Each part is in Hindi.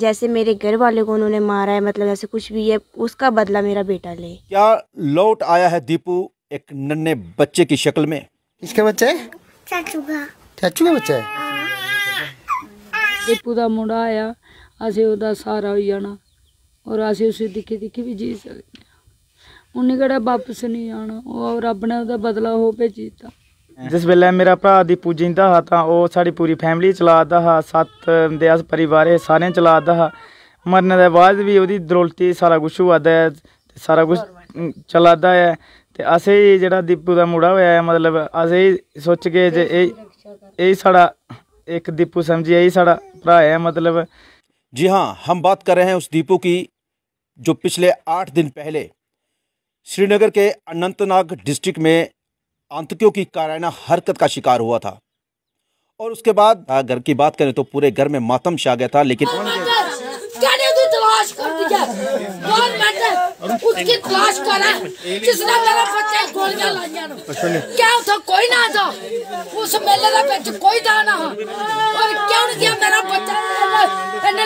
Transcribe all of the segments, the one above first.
जैसे मेरे घर वाले को उन्होंने मारा है मतलब ऐसे कुछ भी है उसका बदला मेरा बेटा ले क्या लौट आया है दीपू एक नन्हे बच्चे की शक्ल में इसका बच्चा है चाचू का बच्चा है दीपू का मुंडा आया असे ओदा सारा हो जाना और असें उसे दिक्खी दिक्खी भी जी सकते उन्हें कड़ा वापस नहीं आना और अपने ने बदला हो पे दिता जिस बेल्लै मेरा भ्रा दी पूजी हा तो ओह् पूरी फैमिली चला दा हा सत्त अस परिवार सारे चला दा हा मरने के बाद भी वो दौलती सारा कुछ होआ दा सारा कुछ चला दा ऐ ते असेंगी जेह्ड़ा दीपू का मुड़ा होया है मतलब अस सोचगे जे एह् एह् साढ़ा एक दीपू समझिए यही सा भ्रा है मतलब जी हाँ हम बात कर रहे हैं उस दीपू की जो पिछले आठ दिन पहले श्रीनगर के अनंतनाग डिस्ट्रिक्ट में आंतकियों की कारायना हरकत का शिकार हुआ था और उसके बाद घर की बात करें तो पूरे घर में मातम छा गया था लेकिन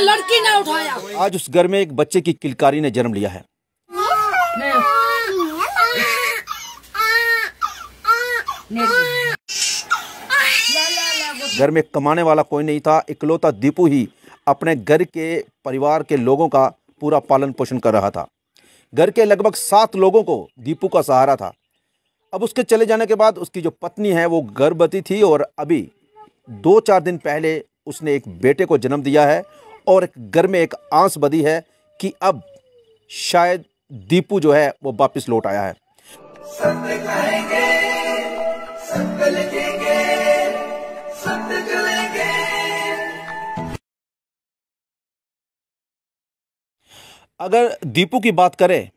लड़की उठाया आज उस घर में एक बच्चे की किलकारी ने जन्म लिया है घर में कमाने वाला कोई नहीं था इकलौता दीपू ही अपने घर के परिवार के लोगों का पूरा पालन पोषण कर रहा था घर के लगभग सात लोगों को दीपू का सहारा था अब उसके चले जाने के बाद उसकी जो पत्नी है वो गर्भवती थी और अभी दो चार दिन पहले उसने एक बेटे को जन्म दिया है और घर में एक आंस बदी है कि अब शायद दीपू जो है वो वापस लौट आया है अगर दीपू की बात करें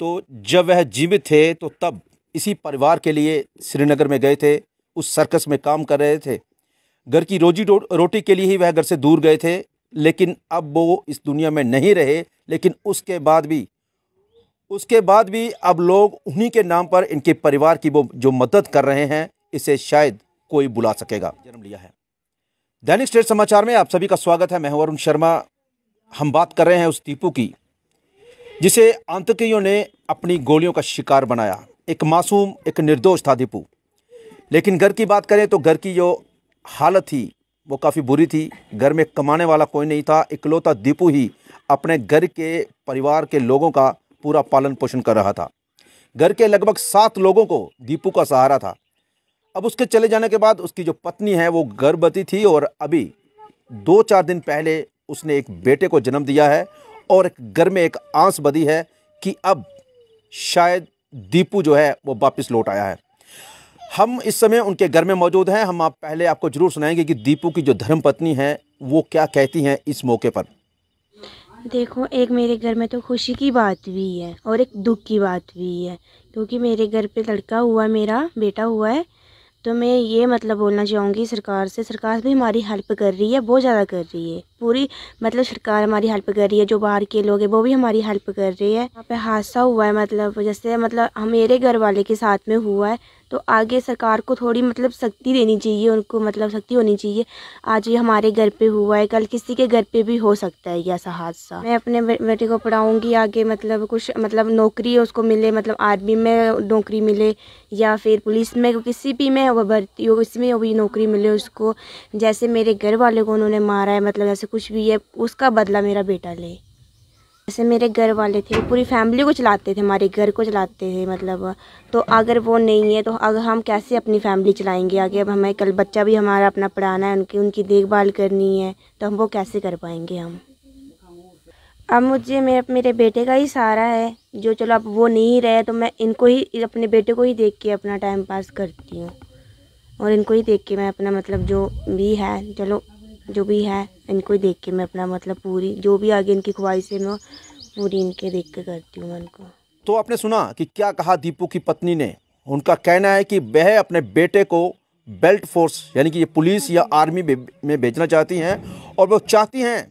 तो जब वह जीवित थे तो तब इसी परिवार के लिए श्रीनगर में गए थे उस सर्कस में काम कर रहे थे घर की रोजी रो, रोटी के लिए ही वह घर से दूर गए थे लेकिन अब वो इस दुनिया में नहीं रहे लेकिन उसके बाद भी उसके बाद भी अब लोग उन्हीं के नाम पर इनके परिवार की वो जो मदद कर रहे हैं इसे शायद कोई बुला सकेगा जन्म लिया है दैनिक स्टेट समाचार में आप सभी का स्वागत है मैं वरुण शर्मा हम बात कर रहे हैं उस दीपू की जिसे आतंकियों ने अपनी गोलियों का शिकार बनाया एक मासूम एक निर्दोष था दीपू लेकिन घर की बात करें तो घर की जो हालत थी वो काफ़ी बुरी थी घर में कमाने वाला कोई नहीं था इकलौता दीपू ही अपने घर के परिवार के लोगों का पूरा पालन पोषण कर रहा था घर के लगभग सात लोगों को दीपू का सहारा था अब उसके चले जाने के बाद उसकी जो पत्नी है वो गर्भवती थी और अभी दो चार दिन पहले उसने एक बेटे को जन्म दिया है और एक घर में एक आंस बदी है कि अब शायद दीपू जो है वो वापस लौट आया है हम इस समय उनके घर में मौजूद हैं हम आप पहले आपको ज़रूर सुनाएंगे कि दीपू की जो धर्म पत्नी है वो क्या कहती हैं इस मौके पर देखो एक मेरे घर में तो खुशी की बात भी है और एक दुख की बात भी है क्योंकि मेरे घर पे लड़का हुआ मेरा बेटा हुआ है तो मैं ये मतलब बोलना चाहूँगी सरकार से सरकार भी हमारी हेल्प कर रही है बहुत ज़्यादा कर रही है पूरी मतलब सरकार हमारी हेल्प कर रही है जो बाहर के लोग हैं वो भी हमारी हेल्प कर रही है यहाँ पे हादसा हुआ है मतलब जैसे मतलब मेरे घर वाले के साथ में हुआ है तो आगे सरकार को थोड़ी मतलब सख्ती देनी चाहिए उनको मतलब सख्ती होनी चाहिए आज ये हमारे घर पे हुआ है कल किसी के घर पे भी हो सकता है ऐसा हादसा मैं अपने बेटे को पढ़ाऊँगी आगे मतलब कुछ मतलब नौकरी उसको मिले मतलब आर्मी में नौकरी मिले या फिर पुलिस में किसी भी में वो भर्ती हो इसमें भी नौकरी मिले उसको जैसे मेरे घर वाले को उन्होंने मारा है मतलब ऐसे कुछ भी है उसका बदला मेरा बेटा ले जैसे मेरे घर वाले थे वो पूरी फैमिली को चलाते थे हमारे घर को चलाते थे मतलब तो अगर वो नहीं है तो अगर हम कैसे अपनी फैमिली चलाएंगे आगे अब हमें कल बच्चा भी हमारा अपना पढ़ाना है उनकी उनकी देखभाल करनी है तो हम वो कैसे कर पाएंगे हम अब मुझे मेरे मेरे बेटे का ही सहारा है जो चलो अब वो नहीं रहे तो मैं इनको ही अपने बेटे को ही देख के अपना टाइम पास करती हूँ और इनको ही देख के मैं अपना मतलब जो भी है चलो जो भी है इनको देख के मैं अपना मतलब पूरी जो भी आगे इनकी ख्वाहिश है मैं पूरी इनके देख के करती हूँ इनको तो आपने सुना कि क्या कहा दीपू की पत्नी ने उनका कहना है कि वह अपने बेटे को बेल्ट फोर्स यानी कि ये पुलिस या आर्मी में भेजना चाहती हैं और वो चाहती हैं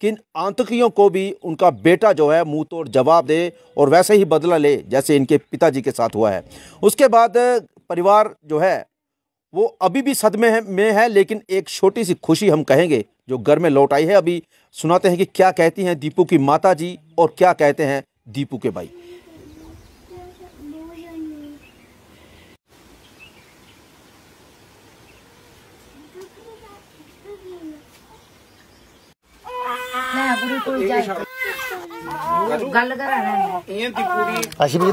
कि इन आतंकियों को भी उनका बेटा जो है मुँह तोड़ जवाब दे और वैसे ही बदला ले जैसे इनके पिताजी के साथ हुआ है उसके बाद परिवार जो है वो अभी भी सदमे है, में है लेकिन एक छोटी सी खुशी हम कहेंगे जो घर में लौट आई है अभी सुनाते हैं कि क्या कहती हैं दीपू की माता जी और क्या कहते हैं दीपू के भाई ਅਸੀਂ ਵੀ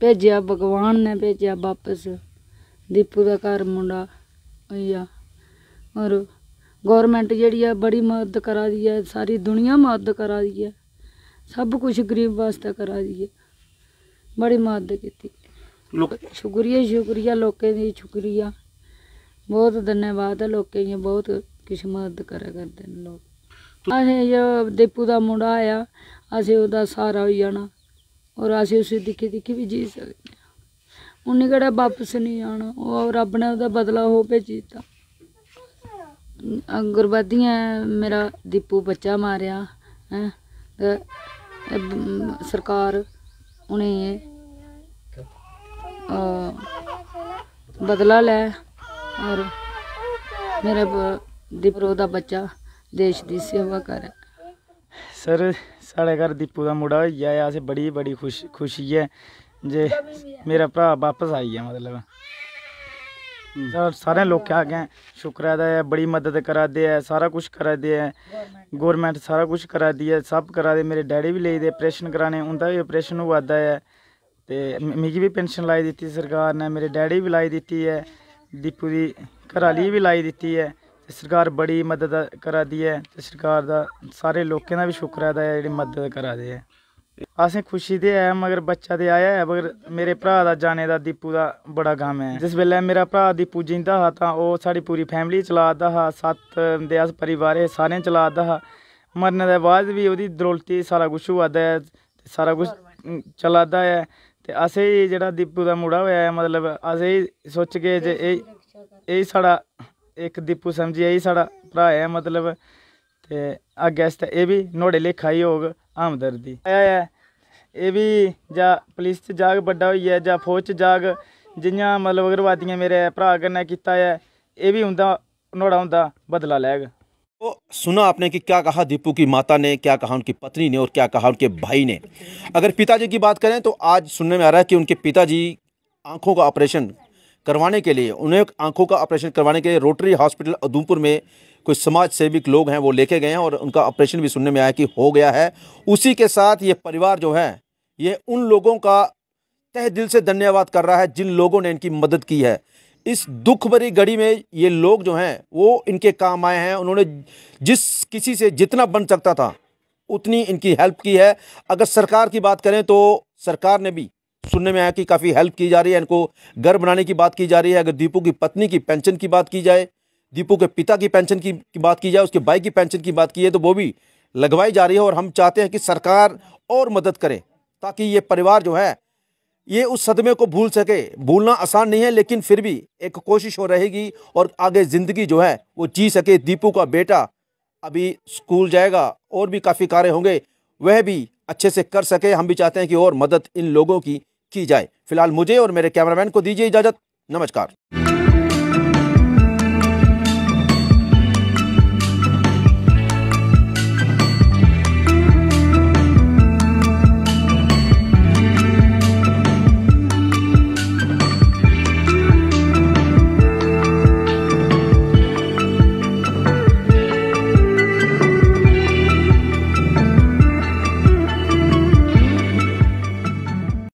ਭੇਜਿਆ ਭਗਵਾਨ ਨੇ ਭੇਜਿਆ ਵਾਪਸ ਦੀਪੂ ਦਾ ਘਰ ਮੁੰਡਾ ਆਇਆ ਔਰ ਗਵਰਨਮੈਂਟ ਜਿਹੜੀ ਆ ਬੜੀ ਮਦਦ ਕਰਾ ਦੀ ਹੈ ਸਾਰੀ ਦੁਨੀਆ ਮਦਦ ਕਰਾ ਦੀ ਹੈ ਸਭ ਕੁਝ ਗਰੀਬ ਵਾਸਤੇ ਕਰਾ ਦੀ ਹੈ ਬੜੀ ਮਦਦ ਕੀਤੀ ਲੋਕ ਸ਼ੁਕਰੀਆ ਸ਼ੁਕਰੀਆ ਲੋਕਾਂ ਦੀ ਸ਼ੁਕਰੀਆ ਬਹੁਤ ਧੰਨਵਾਦ ਹੈ ਲੋਕਾਂ ਦੀ ਬਹੁਤ ਕਿਸ ਮਦਦ ਕਰਿਆ ਕਰਦੇ ਨੇ ਲੋਕ ਅਸੀਂ ਜੋ ਦੀਪੂ ਦਾ ਮੁੰਡਾ ਆਇਆ ਅਸੀਂ ਉਹਦਾ ਸਾਰਾ ਹੋ ਜਾਣਾ ਔਰ ਅਸੀਂ ਉਸੇ ਦਿੱਕੇ ਦਿੱਕੇ ਵੀ ਜੀ ਸਕਦੇ ਹਾਂ ਉਹਨੇ ਕਿਹੜਾ ਵਾਪਸ ਨਹੀਂ ਆਣਾ ਉਹ ਰੱਬ ਨੇ ਉਹਦਾ ਬਦਲਾ ਹੋ ਭੇਜੀਤਾ ਅੰਗਰਵਾਦੀਆਂ ਮੇਰਾ ਦੀਪੂ ਬੱਚਾ ਮਾਰਿਆ ਹੈ ਸਰਕਾਰ ਉਹਨੇ ਬਦਲਾ ਲੈ ਔਰ ਮੇਰੇ ਦੀਪਰੋ ਦਾ ਬੱਚਾ ਦੇਸ਼ ਦੀ ਸੇਵਾ ਕਰ ਸਰ साढ़े घर दीपू दा मुड़ा हो गया ऐ बड़ी बड़ी खुश खुशी है जे मेरा भ्रा वापस आई गेआ मतलब हम्म। सारे लोग अग्गें शुक्र है बड़ी मदद करा दे ऐ सारा कुछ करा दे ऐ गौरमेंट सारा कुछ करा दी ऐ सब करा दे मेरे डैडी भी लेई दे ऑपरेशन कराने उंदा बी ऑपरेशन होआ दा ऐ ते मिगी बी पेंशन लाई दित्ती सरकार ने मेरे डैडी भी लाई दी है दीपू की घर आई बी लाई दित्ती ऐ ਤੇ ਸਰਕਾਰ ਬੜੀ ਮਦਦ ਕਰਾ ਦੀ ਹੈ ਤੇ ਸਰਕਾਰ ਦਾ ਸਾਰੇ ਲੋਕਾਂ ਦਾ ਵੀ ਸ਼ੁਕਰ ਹੈ ਦਾ ਜਿਹੜੀ ਮਦਦ ਕਰਾ ਦੇ ਹੈ ਅਸੀਂ ਖੁਸ਼ੀ ਦੇ ਆ ਮਗਰ ਬੱਚਾ ਤੇ ਆਇਆ ਹੈ ਮਗਰ ਮੇਰੇ ਭਰਾ ਦਾ ਜਾਣੇ ਦਾ ਦੀਪੂ ਦਾ ਬੜਾ ਗਮ ਹੈ ਜਿਸ ਵੇਲੇ ਮੇਰਾ ਭਰਾ ਦੀਪੂ ਜਿੰਦਾ ਹਾ ਤਾਂ ਉਹ ਸਾਡੀ ਪੂਰੀ ਫੈਮਿਲੀ ਚਲਾਦਾ ਹਾ ਸੱਤ ਦੇ ਅਸ ਪਰਿਵਾਰ ਸਾਰੇ ਚਲਾਦਾ ਹਾ ਮਰਨ ਦੇ ਬਾਅਦ ਵੀ ਉਹਦੀ ਦਰੋਲਤੀ ਸਾਰਾ ਕੁਝ ਹੁਆਦਾ ਤੇ ਸਾਰਾ ਕੁਝ ਚਲਾਦਾ ਹੈ ਤੇ ਅਸੀਂ ਜਿਹੜਾ ਦੀਪੂ ਦਾ ਮੁੰਡਾ ਹੋਇਆ ਹੈ ਮਤਲਬ ਅਸੀਂ ਸੋਚ ਕੇ ਜੇ ਇਹ ਇਹ ਸਾਡਾ एक दीपू समझी यही साढ़ा भ्रा है मतलब ते अगे ये भी बी लेखा ही होग हमदर्दी है ये भी जा पुलिस जाग बड़ा हो जा फौज जाग जाह्ग जियां मतलब उग्रवादियें मेरे भ्रा कन्नै कीता है ये भी उं'दा नुहाड़ा उं'दा बदला लैग तो सुना आपने कि क्या कहा दीपू की माता ने क्या कहा उनकी पत्नी ने और क्या कहा उनके भाई ने अगर पिताजी की बात करें तो आज सुनने में आ रहा है कि उनके पिताजी आंखों का ऑपरेशन करवाने के लिए उन्हें आंखों का ऑपरेशन करवाने के लिए रोटरी हॉस्पिटल उधमपुर में कुछ समाज सेविक लोग हैं वो लेके गए हैं और उनका ऑपरेशन भी सुनने में आया कि हो गया है उसी के साथ ये परिवार जो है ये उन लोगों का तह दिल से धन्यवाद कर रहा है जिन लोगों ने इनकी मदद की है इस दुख भरी घड़ी में ये लोग जो हैं वो इनके काम आए हैं उन्होंने जिस किसी से जितना बन सकता था उतनी इनकी हेल्प की है अगर सरकार की बात करें तो सरकार ने भी सुनने में आया कि काफ़ी हेल्प की जा रही है इनको घर बनाने की बात की जा रही है अगर दीपू की पत्नी की पेंशन की बात की जाए दीपू के पिता की पेंशन की, की बात की जाए उसके भाई की पेंशन की बात की जाए तो वो भी लगवाई जा रही है और हम चाहते हैं कि सरकार और मदद करे ताकि ये परिवार जो है ये उस सदमे को भूल सके भूलना आसान नहीं है लेकिन फिर भी एक कोशिश हो रहेगी और आगे ज़िंदगी जो है वो जी सके दीपू का बेटा अभी स्कूल जाएगा और भी काफ़ी कार्य होंगे वह भी अच्छे से कर सके हम भी चाहते हैं कि और मदद इन लोगों की की जाए फिलहाल मुझे और मेरे कैमरामैन को दीजिए इजाजत नमस्कार